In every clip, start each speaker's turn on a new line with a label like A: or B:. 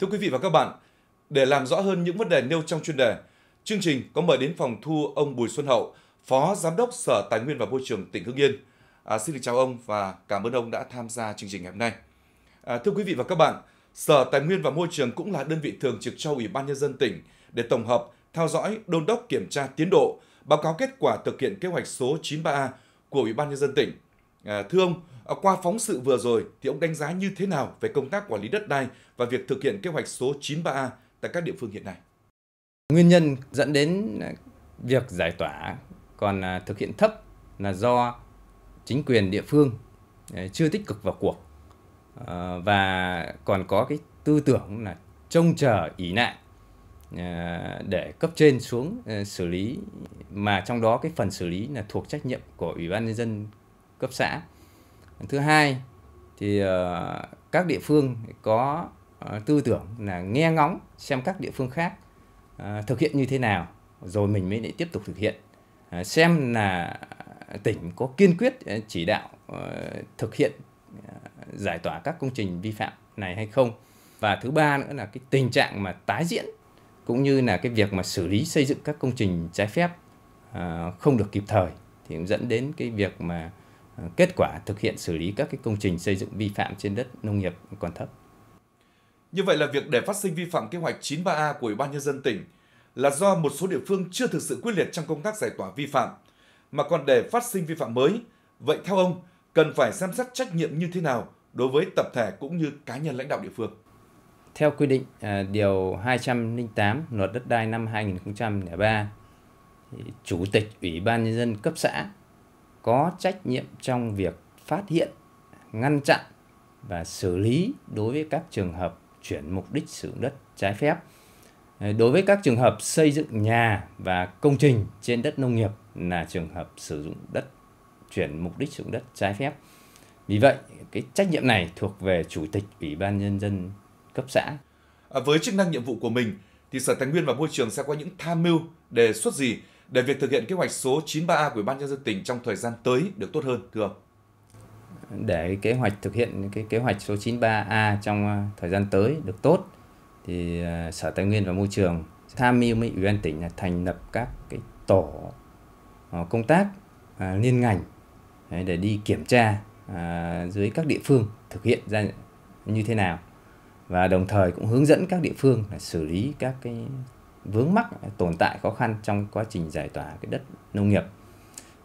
A: Thưa quý vị và các bạn, để làm rõ hơn những vấn đề nêu trong chuyên đề, chương trình có mời đến phòng thu ông Bùi Xuân Hậu, Phó Giám đốc Sở Tài nguyên và Môi trường tỉnh Hưng Yên. À, xin được chào ông và cảm ơn ông đã tham gia chương trình ngày hôm nay. À, thưa quý vị và các bạn, Sở Tài nguyên và Môi trường cũng là đơn vị thường trực cho Ủy ban Nhân dân tỉnh để tổng hợp, theo dõi, đôn đốc kiểm tra tiến độ, báo cáo kết quả thực hiện kế hoạch số 93A của Ủy ban Nhân dân tỉnh À, thưa ông, à, qua phóng sự vừa rồi thì ông đánh giá như thế nào về công tác quản lý đất đai và việc thực hiện kế hoạch số
B: 93A tại các địa phương hiện nay? Nguyên nhân dẫn đến việc giải tỏa còn à, thực hiện thấp là do chính quyền địa phương chưa tích cực vào cuộc ờ, và còn có cái tư tưởng là trông chờ ỷ nạn à, để cấp trên xuống xử lý mà trong đó cái phần xử lý là thuộc trách nhiệm của ủy ban nhân dân cấp xã thứ hai thì ờ, các địa phương có ờ, tư tưởng là nghe ngóng xem các địa phương khác ờ, thực hiện như thế nào rồi mình mới lại tiếp tục thực hiện xem là tỉnh có kiên quyết chỉ đạo thực hiện giải tỏa các công trình vi phạm này hay không và thứ ba nữa là cái tình trạng mà tái diễn cũng như là cái việc mà xử lý xây dựng các công trình trái phép không được kịp thời thì cũng dẫn đến cái việc mà kết quả thực hiện xử lý các cái công trình xây dựng vi phạm trên đất nông nghiệp còn thấp.
A: Như vậy là việc để phát sinh vi phạm kế hoạch 93A của Ủy ban nhân dân tỉnh là do một số địa phương chưa thực sự quyết liệt trong công tác giải tỏa vi phạm mà còn để phát sinh vi phạm mới. Vậy theo ông, cần phải xem xét trách nhiệm như thế nào đối với tập thể cũng như cá nhân lãnh đạo địa phương?
B: Theo quy định à, điều 208 Luật đất đai năm 2003, Chủ tịch Ủy ban nhân dân cấp xã có trách nhiệm trong việc phát hiện, ngăn chặn và xử lý đối với các trường hợp chuyển mục đích sử dụng đất trái phép. Đối với các trường hợp xây dựng nhà và công trình trên đất nông nghiệp là trường hợp sử dụng đất chuyển mục đích sử dụng đất trái phép. Vì vậy, cái trách nhiệm này thuộc về chủ tịch Ủy ban nhân dân cấp xã. À, với
A: chức năng nhiệm vụ của mình thì Sở Tài nguyên và Môi trường sẽ có những tham mưu đề xuất gì để việc thực hiện kế hoạch số 93A của Ủy ban nhân dân tỉnh trong thời gian tới được tốt hơn thưa ông?
B: Để kế hoạch thực hiện cái kế hoạch số 93A trong ờ, thời gian tới được tốt thì ờ, Sở Tài nguyên và Môi trường tham mưu với Ủy ban tỉnh là thành lập các cái tổ ờ, công tác liên ngành để đi kiểm tra dưới các địa phương thực hiện ra như thế nào và đồng thời cũng hướng dẫn các địa phương là xử lý các cái vướng mắc tồn tại khó khăn trong quá trình giải tỏa cái đất nông nghiệp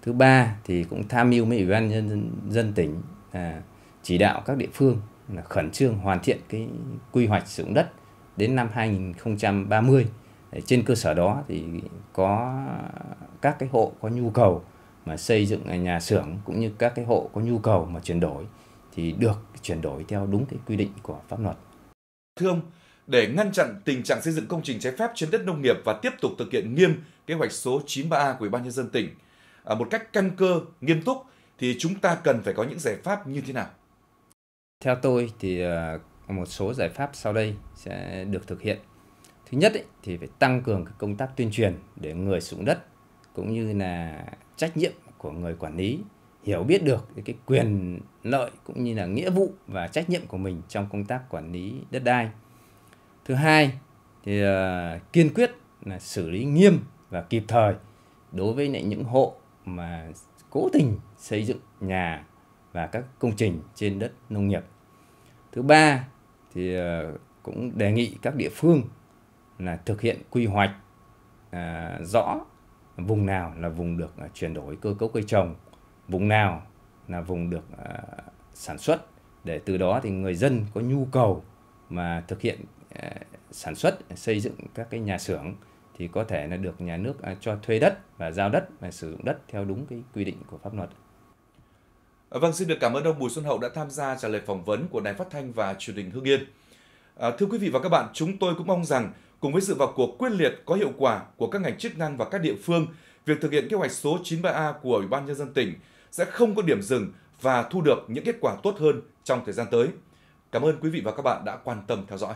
B: thứ ba thì cũng tham mưu với ủy ban nhân dân, tỉnh à, chỉ đạo các địa phương là khẩn trương hoàn thiện cái quy hoạch sử dụng đất đến năm 2030 trên cơ sở đó thì có các cái hộ có nhu cầu mà xây dựng nhà xưởng cũng như các cái hộ có nhu cầu mà chuyển đổi thì được chuyển đổi theo đúng cái quy định của pháp luật.
A: Thưa ông, để ngăn chặn tình trạng xây dựng công trình trái phép trên đất nông nghiệp và tiếp tục thực hiện nghiêm kế hoạch số 93A của Ủy ban nhân dân tỉnh à, một cách căn cơ, nghiêm túc thì chúng ta cần phải có những giải pháp như thế
B: nào? Theo tôi thì à, một số giải pháp sau đây sẽ được thực hiện. Thứ nhất ấy, thì phải tăng cường công tác tuyên truyền để người sử dụng đất cũng như là trách nhiệm của người quản lý hiểu biết được cái quyền lợi cũng như là nghĩa vụ và trách nhiệm của mình trong công tác quản lý đất đai thứ hai thì uh, kiên quyết là xử lý nghiêm và kịp thời đối với những hộ mà cố tình xây dựng nhà và các công trình trên đất nông nghiệp thứ ba thì uh, cũng đề nghị các địa phương là thực hiện quy hoạch à, rõ vùng nào là vùng được à, chuyển đổi cơ cấu cây trồng, vùng nào là vùng được à, sản xuất để từ đó thì người dân có nhu cầu mà thực hiện À, sản xuất xây dựng các cái nhà xưởng thì có thể là được nhà nước à, cho thuê đất và giao đất và sử dụng đất theo đúng cái quy định của pháp luật.
A: À, vâng, xin được cảm ơn ông Bùi Xuân Hậu đã tham gia trả lời phỏng vấn của Đài Phát Thanh và Truyền hình Hưng Yên. À, thưa quý vị và các bạn, chúng tôi cũng mong rằng cùng với sự vào cuộc quyết liệt có hiệu quả của các ngành chức năng và các địa phương, việc thực hiện kế hoạch số 93A của Ủy ban Nhân dân tỉnh sẽ không có điểm dừng và thu được những kết quả tốt hơn trong thời gian tới. Cảm ơn quý vị và các bạn đã quan tâm theo dõi.